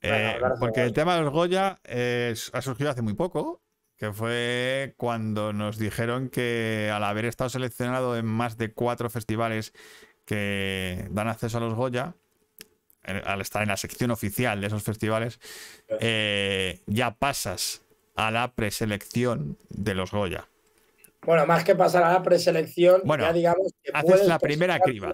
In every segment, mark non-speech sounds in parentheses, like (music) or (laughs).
Eh, porque el tema de los Goya eh, ha surgido hace muy poco, que fue cuando nos dijeron que al haber estado seleccionado en más de cuatro festivales que dan acceso a los Goya, al estar en la sección oficial de esos festivales, eh, ya pasas a la preselección de los Goya. Bueno, más que pasar a la preselección, ya digamos que haces la primera criba.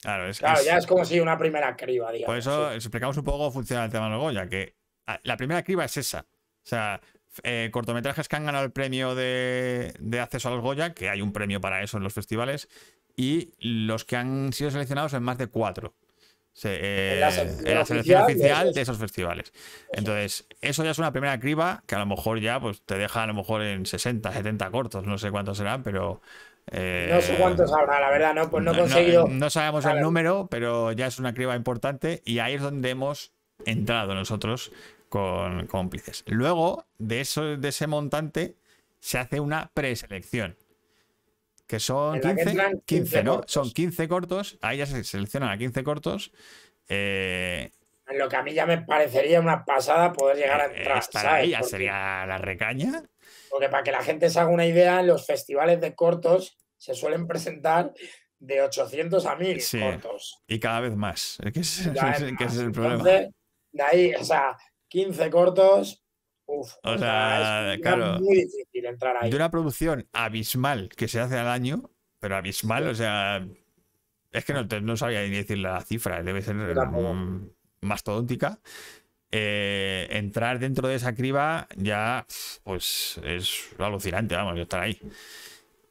Claro, es, ya es como si una primera criba, digamos. Por eso explicamos un poco cómo funciona el tema de Goya, que la primera criba es esa. O sea, eh, cortometrajes que han ganado el premio de, de acceso a los Goya, que hay un premio para eso en los festivales, y los que han sido seleccionados en más de cuatro. Eh, en la, selección, oficial, de esos festivales. Entonces, eso ya es una primera criba que a lo mejor ya pues, te deja a lo mejor en 60, 70 cortos, no sé cuántos serán, pero... Eh, no sé cuántos habrá, la verdad, no, pues no he sabemos el número, pero ya es una criba importante y ahí es donde hemos entrado nosotros con cómplices. Luego, de, eso, de ese montante, se hace una preselección que son 15, ¿no? Cortos. Son 15 cortos, ahí ya se seleccionan a 15 cortos. Eh, lo que a mí ya me parecería una pasada poder llegar a eh, entrar. Para ella sería la recaña. Porque para que la gente se haga una idea, los festivales de cortos se suelen presentar de 800 a 1000 cortos. Y cada vez más. Es que es, (laughs) el problema. de ahí, o sea, 15 cortos o sea, claro, De una producción abismal que se hace al año, pero abismal, o sea, es que no, sabía ni decir la cifra, debe ser mastodóntica. Eh, entrar dentro de esa criba ya, pues es alucinante, vamos, estar ahí.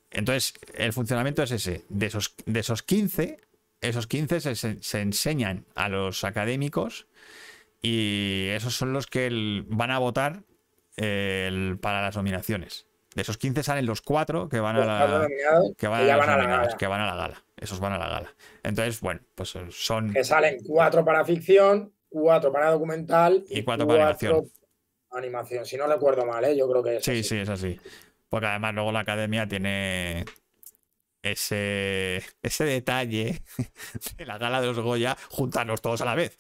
Entonces, el funcionamiento es ese. De esos, de esos 15, esos 15 se, se enseñan a los académicos y esos son los que van a votar eh, para las nominaciones. De esos 15 salen los 4 que van a la, que gala. que van a la gala. Esos van a la gala. Entonces, bueno, pues eh, son. Que salen 4 para ficción, 4 para documental y 4 para animación. si no recuerdo mal, ¿eh? yo creo que es. Sí, así. sí, es así. Porque además luego la academia tiene ese, ese detalle (laughs) de la gala de los Goya, juntarnos todos a la vez.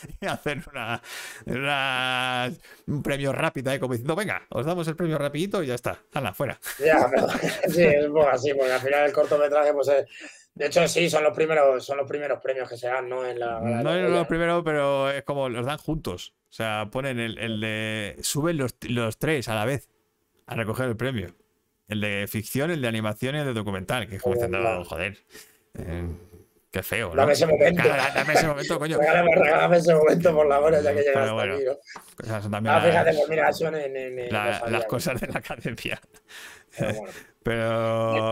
(laughs) y hacen una, un premio rápido, ¿eh? como diciendo, venga, os damos el premio rapidito y ya está, hala, fuera. Ya, pero, (laughs) sí, es así, porque al final el cortometraje, pues eh, De hecho, sí, son los primeros, son los primeros premios que se dan, ¿no? En no es los primeros, pero es como los dan juntos. O sea, ponen el, de. Suben los, tres a la vez a recoger el premio. El de ficción, el de animación y el de documental. Que es como diciendo, oh, joder. Eh, Qué feo. ¿no? Dame ese momento. dame ese momento, coño. ese momento, por la hora, ya que llegaste bueno, aquí. ¿no? Ah, las, fíjate, pues mira, en, cosas las cosas de la cadencia. Pero bueno.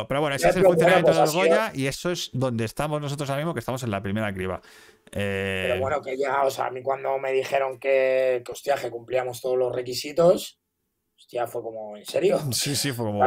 Pero, bueno, ese es el funcionamiento de Goya y eso es donde estamos nosotros ahora mismo, que estamos en la primera criba. Eh, pero bueno, que ya, o sea, a mí cuando me dijeron que, que, hostia, que cumplíamos todos los requisitos, hostia, fue como, ¿en serio? Sí, sí, fue como.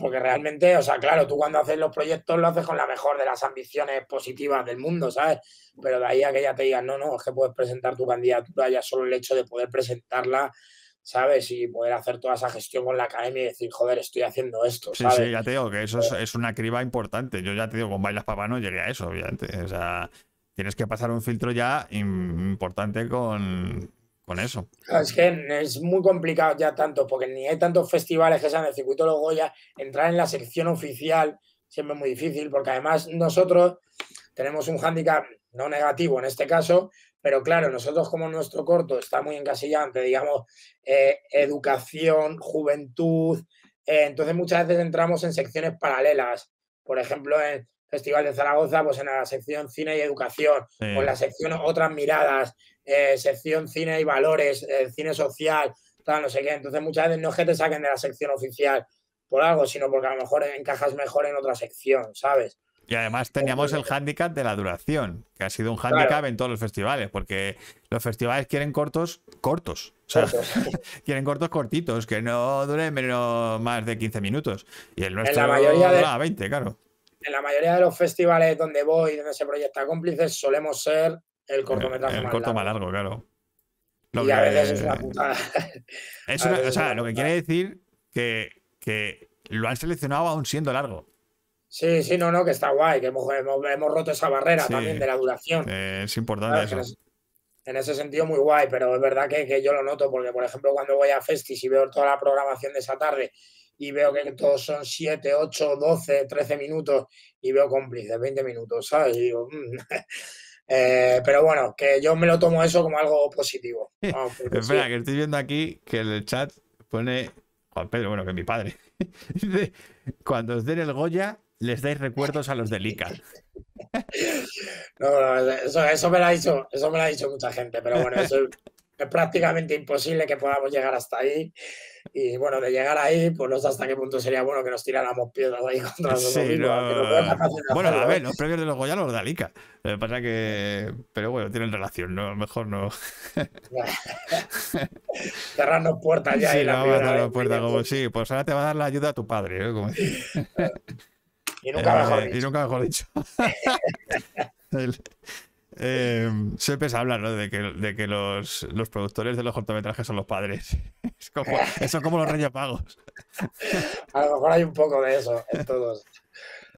Porque realmente, o sea, claro, tú cuando haces los proyectos lo haces con la mejor de las ambiciones positivas del mundo, ¿sabes? Pero de ahí a que ya te digan, no, no, es que puedes presentar tu candidatura, ya solo el hecho de poder presentarla, ¿sabes? Y poder hacer toda esa gestión con la academia y decir, joder, estoy haciendo esto, ¿sabes? Sí, sí, ya te digo que eso es, una criba importante. Yo ya te digo, con Bailas Papá no llegué a eso, obviamente. O sea, tienes que pasar un filtro ya importante con, con eso. Es que es muy complicado ya tanto, porque ni hay tantos festivales que sean del circuito de los Goya, entrar en la sección oficial siempre es muy difícil, porque además nosotros tenemos un hándicap no negativo en este caso, pero claro, nosotros como nuestro corto está muy encasillante, digamos, eh, educación, juventud, eh, entonces muchas veces entramos en secciones paralelas, por ejemplo, en Festival de Zaragoza, pues en la sección Cine y Educación, o en la sección Otras Miradas, eh, sección Cine y Valores, eh, Cine Social, tal, no sé qué. Entonces muchas veces no es que te saquen de la sección oficial por algo, sino porque a lo mejor encajas mejor en otra sección, ¿sabes? Y además teníamos el hándicap de la duración, que ha sido un hándicap en todos los festivales, porque los festivales quieren cortos, cortos. O sea, (laughs) quieren cortos cortitos, que no duren menos más de 15 minutos. Y el nuestro en la mayoría 20, claro en la mayoría de los festivales donde voy, donde se proyecta cómplices, solemos ser el cortometraje el, el corto más largo, claro. y a veces es una putada. (laughs) (laughs) o sea, lo que quiere decir que, que lo han seleccionado aún siendo largo. Sí, sí, no, no, que está guay, que hemos, roto esa barrera también de la duración. Eh, es importante eso. En ese sentido, muy guay, pero es verdad que, que, yo lo noto, porque por ejemplo, cuando voy a Festis y veo toda la programación de esa tarde y veo que todos son 7, 8, 12, 13 minutos y veo cómplices, 20 minutos, ¿sabes? Mm". (laughs) Eh, pero bueno, que yo me lo tomo eso como algo positivo. (laughs) Espera, que estoy viendo aquí que el chat pone Juan Pedro, bueno, que mi padre. (laughs) cuando os den el Goya, les dais recuerdos a los del ICA. no, eso, eso, me lo ha dicho, eso me lo ha dicho mucha gente, pero bueno, eso es prácticamente imposible que podamos llegar hasta ahí. Y bueno, de llegar ahí, pues no sé hasta qué punto sería bueno que nos tiráramos piedras ahí (laughs) contra los sí, no... Bueno, a ver, los premios de los Goya los Alica. pasa que. Pero bueno, tienen relación, ¿no? Mejor no. (laughs) Cerrarnos puertas ya. Sí, y la no, cerrarnos puertas como sí. Pues ahora te va a dar la ayuda a tu padre, ¿eh? Y nunca, dicho. Y nunca mejor eh, dicho. (laughs) Eh, siempre se habla ¿no? de que, de que los, productores de los cortometrajes son los padres. (laughs) Es como, como los reyes pagos. (laughs) A lo mejor hay un poco de eso en todos.